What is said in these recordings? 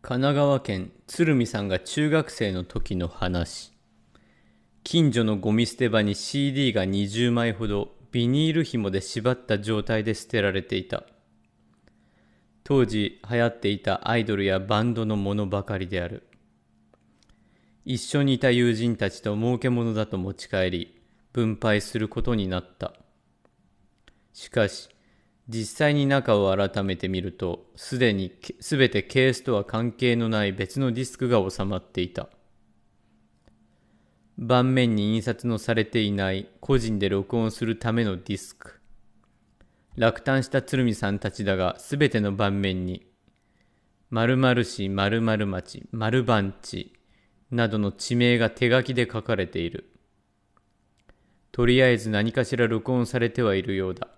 神奈川県鶴見さんが中学生の時の話近所のゴミ捨て場に CD が20枚ほどビニール紐で縛った状態で捨てられていた当時流行っていたアイドルやバンドのものばかりである一緒にいた友人たちと儲け物だと持ち帰り分配することになったしかし実際に中を改めて見ると、すでに全てケースとは関係のない別のディスクが収まっていた。盤面に印刷のされていない個人で録音するためのディスク。落胆した鶴見さんたちだが全ての盤面に、〇〇市〇〇町〇番地などの地名が手書きで書かれている。とりあえず何かしら録音されてはいるようだ。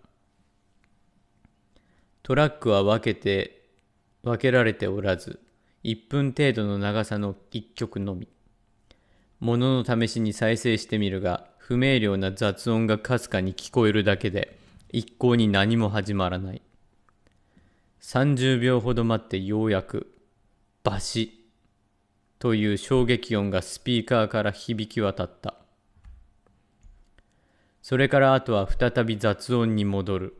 トラックは分けて、分けられておらず、1分程度の長さの1曲のみ。ものの試しに再生してみるが、不明瞭な雑音がかすかに聞こえるだけで、一向に何も始まらない。30秒ほど待ってようやく、バシという衝撃音がスピーカーから響き渡った。それからあとは再び雑音に戻る。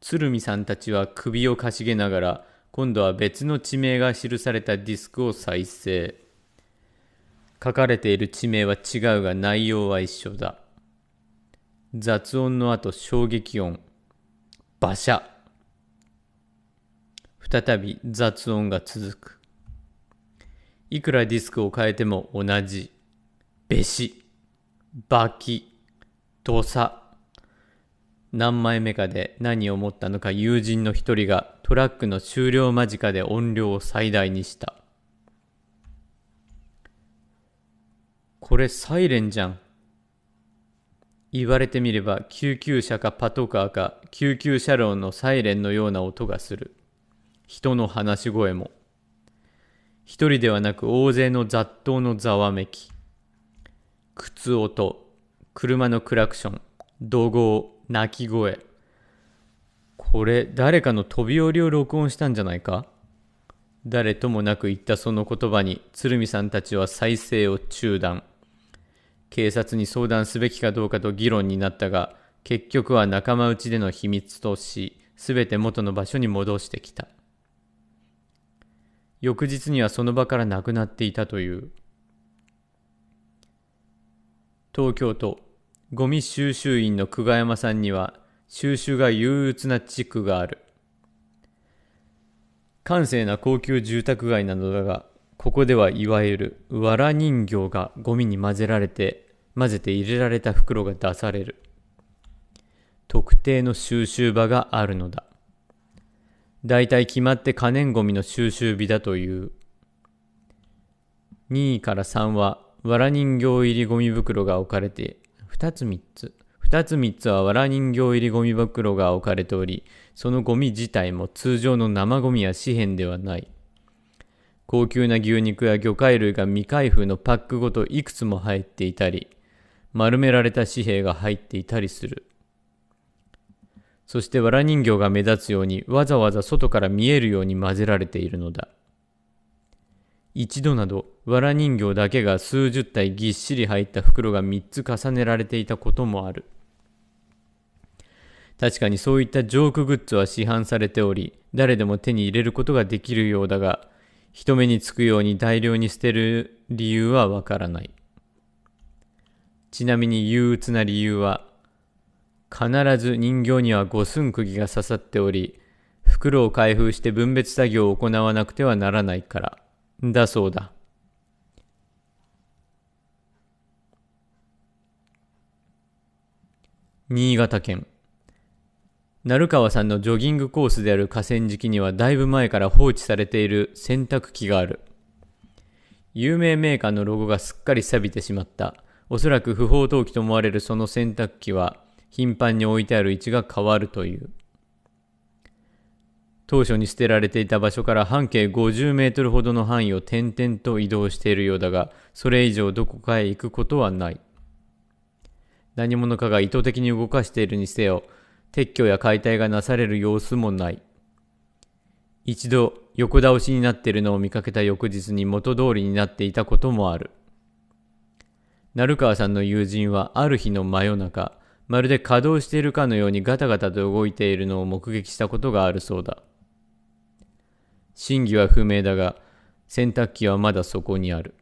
鶴見さんたちは首をかしげながら今度は別の地名が記されたディスクを再生書かれている地名は違うが内容は一緒だ雑音の後衝撃音馬車再び雑音が続くいくらディスクを変えても同じべしばきとさ何枚目かで何を持ったのか友人の一人がトラックの終了間近で音量を最大にした。これサイレンじゃん。言われてみれば救急車かパトカーか救急車両のサイレンのような音がする。人の話し声も。一人ではなく大勢の雑踏のざわめき。靴音、車のクラクション、怒号、鳴き声。これ、誰かの飛び降りを録音したんじゃないか誰ともなく言ったその言葉に、鶴見さんたちは再生を中断。警察に相談すべきかどうかと議論になったが、結局は仲間内での秘密とし、全て元の場所に戻してきた。翌日にはその場からなくなっていたという。東京都ゴミ収集員の久我山さんには収集が憂鬱な地区がある。閑静な高級住宅街なのだが、ここではいわゆる藁人形がゴミに混ぜられて、混ぜて入れられた袋が出される。特定の収集場があるのだ。だいたい決まって可燃ゴミの収集日だという。2位から3は藁人形入りゴミ袋が置かれて2つ3つ。2つ3つはわら人形入りゴミ袋が置かれており、そのゴミ自体も通常の生ゴミや紙片ではない。高級な牛肉や魚介類が未開封のパックごといくつも入っていたり、丸められた紙幣が入っていたりする。そして藁人形が目立つようにわざわざ外から見えるように混ぜられているのだ。一度など藁人形だけが数十体ぎっしり入った袋が3つ重ねられていたこともある確かにそういったジョークグッズは市販されており誰でも手に入れることができるようだが人目につくように大量に捨てる理由はわからないちなみに憂鬱な理由は必ず人形には五寸釘が刺さっており袋を開封して分別作業を行わなくてはならないからだそうだ。新潟県成川さんのジョギングコースである河川敷にはだいぶ前から放置されている洗濯機がある有名メーカーのロゴがすっかり錆びてしまったおそらく不法投棄と思われるその洗濯機は頻繁に置いてある位置が変わるという当初に捨てられていた場所から半径50メートルほどの範囲を点々と移動しているようだが、それ以上どこかへ行くことはない。何者かが意図的に動かしているにせよ、撤去や解体がなされる様子もない。一度横倒しになっているのを見かけた翌日に元通りになっていたこともある。成川さんの友人はある日の真夜中、まるで稼働しているかのようにガタガタと動いているのを目撃したことがあるそうだ。真偽は不明だが、洗濯機はまだそこにある。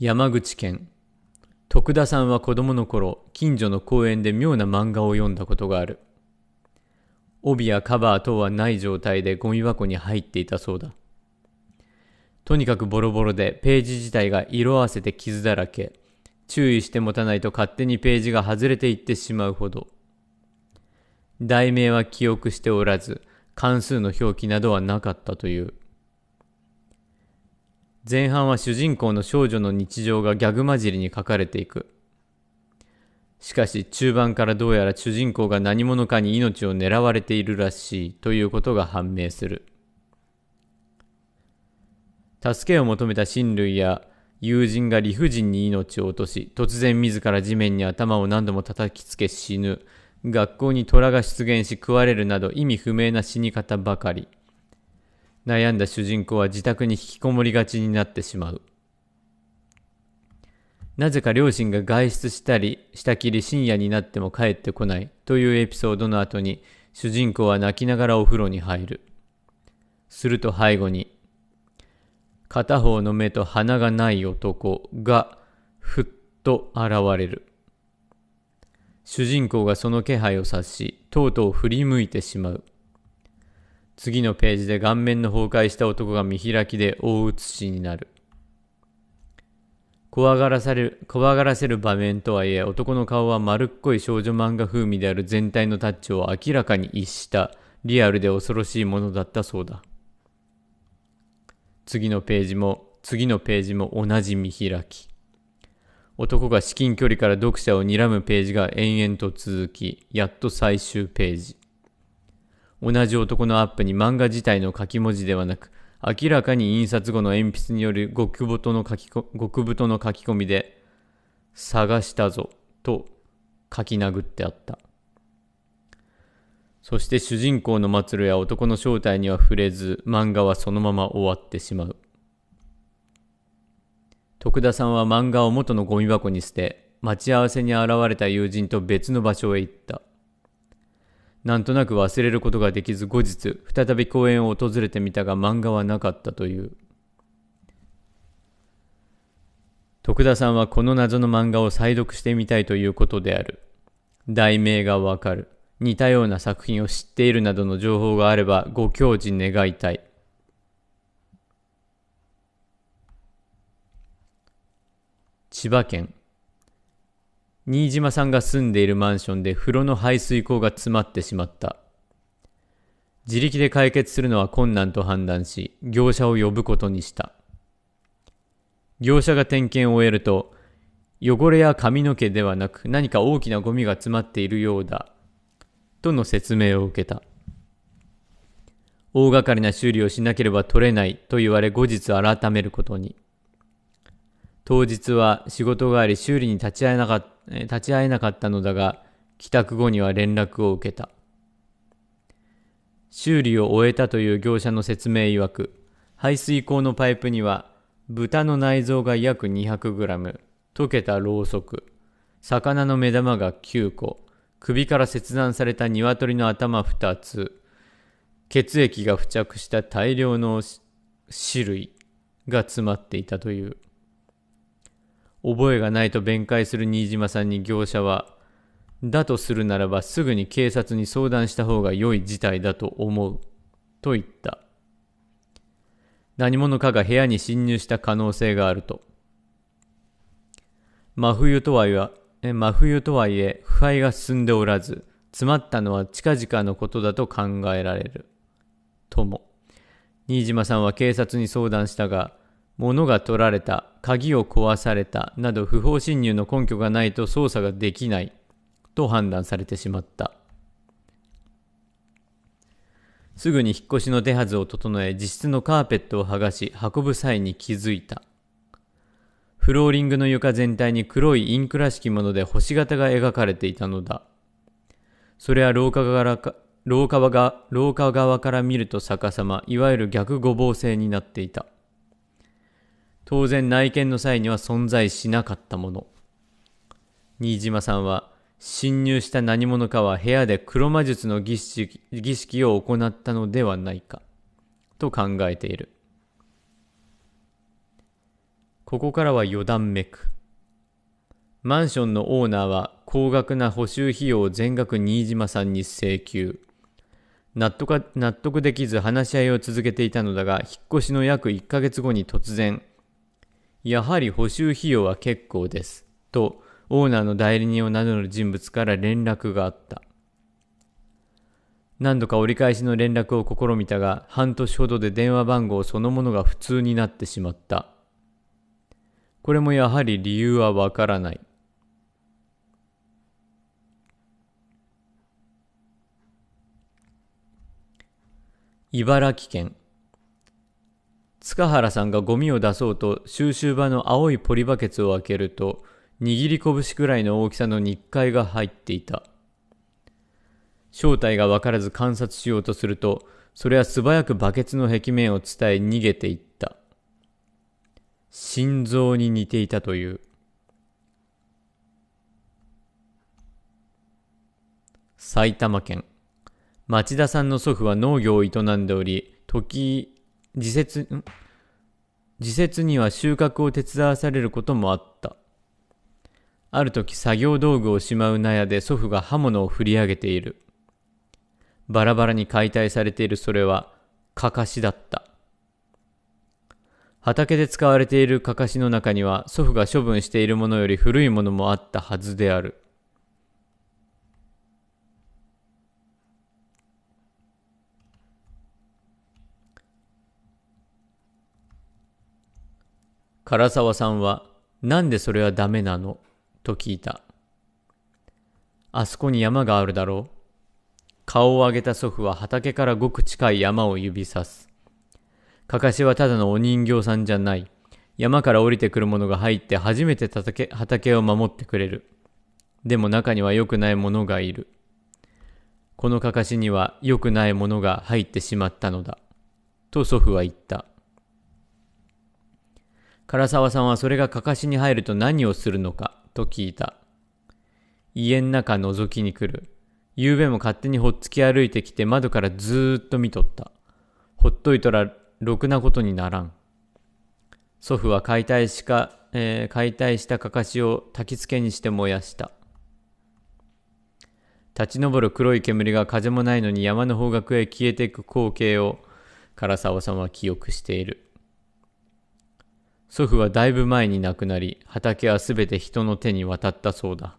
山口県徳田さんは子供の頃近所の公園で妙な漫画を読んだことがある帯やカバー等はない状態でゴミ箱に入っていたそうだとにかくボロボロでページ自体が色あせて傷だらけ注意して持たないと勝手にページが外れていってしまうほど。題名は記憶しておらず、関数の表記などはなかったという。前半は主人公の少女の日常がギャグ混じりに書かれていく。しかし中盤からどうやら主人公が何者かに命を狙われているらしいということが判明する。助けを求めた親類や友人が理不尽に命を落とし、突然自ら地面に頭を何度も叩きつけ死ぬ。学校に虎が出現し食われるなど意味不明な死に方ばかり。悩んだ主人公は自宅に引きこもりがちになってしまう。なぜか両親が外出したり、したきり深夜になっても帰ってこないというエピソードの後に、主人公は泣きながらお風呂に入る。すると背後に、片方の目と鼻がない男がふっと現れる。主人公がその気配を察し、とうとう振り向いてしまう。次のページで顔面の崩壊した男が見開きで大写しになる。怖がらせる、怖がらせる場面とはいえ、男の顔は丸っこい少女漫画風味である全体のタッチを明らかに逸した、リアルで恐ろしいものだったそうだ。次のページも次のページも同じ見開き。男が至近距離から読者を睨むページが延々と続き、やっと最終ページ。同じ男のアップに漫画自体の書き文字ではなく、明らかに印刷後の鉛筆による極太の書き極太の書き込みで、探したぞと書き殴ってあった。そして主人公の末路や男の正体には触れず、漫画はそのまま終わってしまう。徳田さんは漫画を元のゴミ箱に捨て、待ち合わせに現れた友人と別の場所へ行った。なんとなく忘れることができず後日、再び公園を訪れてみたが漫画はなかったという。徳田さんはこの謎の漫画を再読してみたいということである。題名がわかる。似たような作品を知っているなどの情報があればご教示願いたい。千葉県新島さんが住んでいるマンションで風呂の排水口が詰まってしまった。自力で解決するのは困難と判断し、業者を呼ぶことにした。業者が点検を終えると、汚れや髪の毛ではなく何か大きなゴミが詰まっているようだとの説明を受けた。大掛かりな修理をしなければ取れないと言われ後日改めることに。当日は仕事があり修理に立ち会えなか立ち会えなかったのだが、帰宅後には連絡を受けた。修理を終えたという業者の説明曰く、排水口のパイプには、豚の内臓が約 200g、溶けたろうそく、魚の目玉が9個、首から切断された鶏の頭2つ、血液が付着した大量の種類が詰まっていたという。覚えがないと弁解する新島さんに業者は、だとするならばすぐに警察に相談した方が良い事態だと思う、と言った。何者かが部屋に侵入した可能性があると。真冬とはいえ、真冬とはいえ腐敗が進んでおらず、詰まったのは近々のことだと考えられる。とも。新島さんは警察に相談したが、物が取られた、鍵を壊されたなど不法侵入の根拠がないと捜査ができないと判断されてしまった。すぐに引っ越しの手はずを整え、自室のカーペットを剥がし、運ぶ際に気づいた。フローリングの床全体に黒いインクらしきもので星形が描かれていたのだ。それは廊下からか、廊下が、廊下側から見ると逆さま、いわゆる逆五芒星になっていた。当然内見の際には存在しなかったもの。新島さんは、侵入した何者かは部屋で黒魔術の儀式儀式を行ったのではないか、と考えている。ここからは余談めく。マンションのオーナーは高額な補修費用を全額新島さんに請求。納得納得できず話し合いを続けていたのだが、引っ越しの約1ヶ月後に突然、やはり補修費用は結構です。と、オーナーの代理人を名乗る人物から連絡があった。何度か折り返しの連絡を試みたが、半年ほどで電話番号そのものが普通になってしまった。これもやはり理由はわからない。茨城県塚原さんがゴミを出そうと収集場の青いポリバケツを開けると握り拳くらいの大きさの日階が入っていた正体が分からず観察しようとするとそれは素早くバケツの壁面を伝え逃げていった心臓に似ていたという埼玉県町田さんの祖父は農業を営んでおり時自節自節には収穫を手伝わされることもあったある時作業道具をしまう納屋で祖父が刃物を振り上げているバラバラに解体されているそれはかかしだった畑で使われているかかしの中には祖父が処分しているものより古いものもあったはずである。唐沢さんは、なんでそれはダメなのと聞いた。あそこに山があるだろう。顔を上げた祖父は畑からごく近い山を指さす。かかしはただのお人形さんじゃない。山から降りてくるものが入って初めて畑を守ってくれる。でも中には良くないものがいる。このかかしには良くないものが入ってしまったのだ。と祖父は言った。唐沢さんはそれがかかしに入ると何をするのかと聞いた。家ん中覗きに来る。昨夜べも勝手にほっつき歩いてきて窓からずーっと見とった。ほっといたらろくなことにならん。祖父は解体しか、えー、解体したかかしを焚きつけにして燃やした。立ち上る黒い煙が風もないのに山の方角へ消えていく光景を唐沢さんは記憶している。祖父はだいぶ前に亡くなり、畑はすべて人の手に渡ったそうだ。